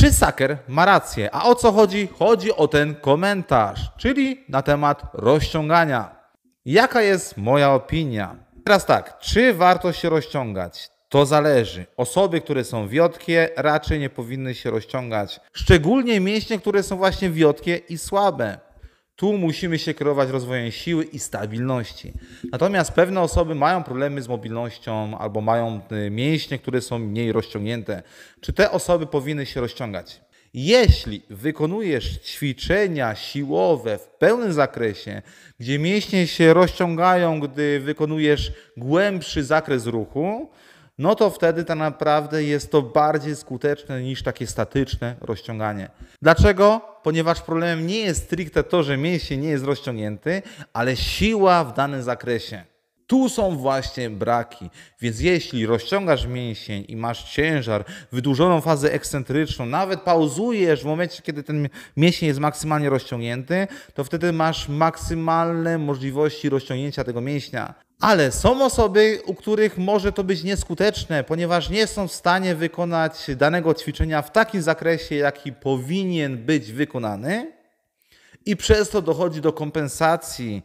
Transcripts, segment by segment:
Czy Saker ma rację? A o co chodzi? Chodzi o ten komentarz, czyli na temat rozciągania. Jaka jest moja opinia? Teraz tak, czy warto się rozciągać? To zależy. Osoby, które są wiotkie, raczej nie powinny się rozciągać. Szczególnie mięśnie, które są właśnie wiotkie i słabe. Tu musimy się kierować rozwojem siły i stabilności. Natomiast pewne osoby mają problemy z mobilnością albo mają y, mięśnie, które są mniej rozciągnięte. Czy te osoby powinny się rozciągać? Jeśli wykonujesz ćwiczenia siłowe w pełnym zakresie, gdzie mięśnie się rozciągają, gdy wykonujesz głębszy zakres ruchu, no to wtedy tak naprawdę jest to bardziej skuteczne niż takie statyczne rozciąganie. Dlaczego? ponieważ problemem nie jest stricte to, że mięsień nie jest rozciągnięty, ale siła w danym zakresie. Tu są właśnie braki. Więc jeśli rozciągasz mięsień i masz ciężar, wydłużoną fazę ekscentryczną, nawet pauzujesz w momencie, kiedy ten mięsień jest maksymalnie rozciągnięty, to wtedy masz maksymalne możliwości rozciągnięcia tego mięśnia. Ale są osoby, u których może to być nieskuteczne, ponieważ nie są w stanie wykonać danego ćwiczenia w takim zakresie, jaki powinien być wykonany, i przez to dochodzi do kompensacji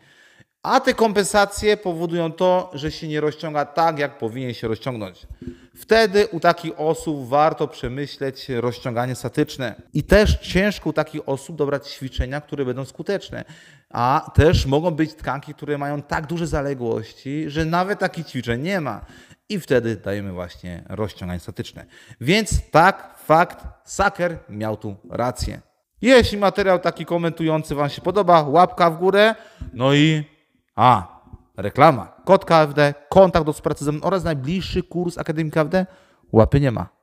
a te kompensacje powodują to, że się nie rozciąga tak, jak powinien się rozciągnąć. Wtedy u takich osób warto przemyśleć rozciąganie statyczne. I też ciężko u takich osób dobrać ćwiczenia, które będą skuteczne. A też mogą być tkanki, które mają tak duże zaległości, że nawet takich ćwiczeń nie ma. I wtedy dajemy właśnie rozciąganie statyczne. Więc tak, fakt, Saker miał tu rację. Jeśli materiał taki komentujący Wam się podoba, łapka w górę. No i a. Reklama. Kod KFD, kontakt do współpracy ze mną oraz najbliższy kurs Akademii KFD. Łapy nie ma.